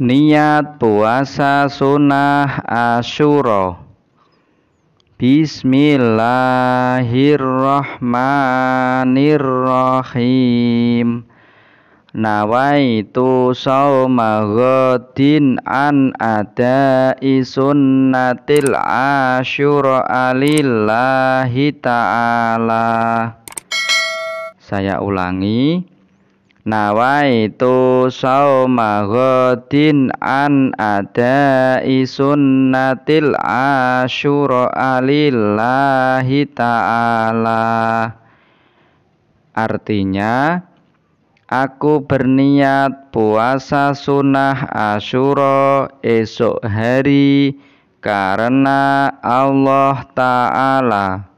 Niat puasa sunnah Asyura Bismillahirrahmanirrahim Nawaitu sawma ghadin an adai sunnatil asyura alillahi ta'ala Saya ulangi Nawaitu sauma ghadin an ada sunnatil asyura alillahi ta'ala Artinya Aku berniat puasa sunnah asyura esok hari karena Allah Ta'ala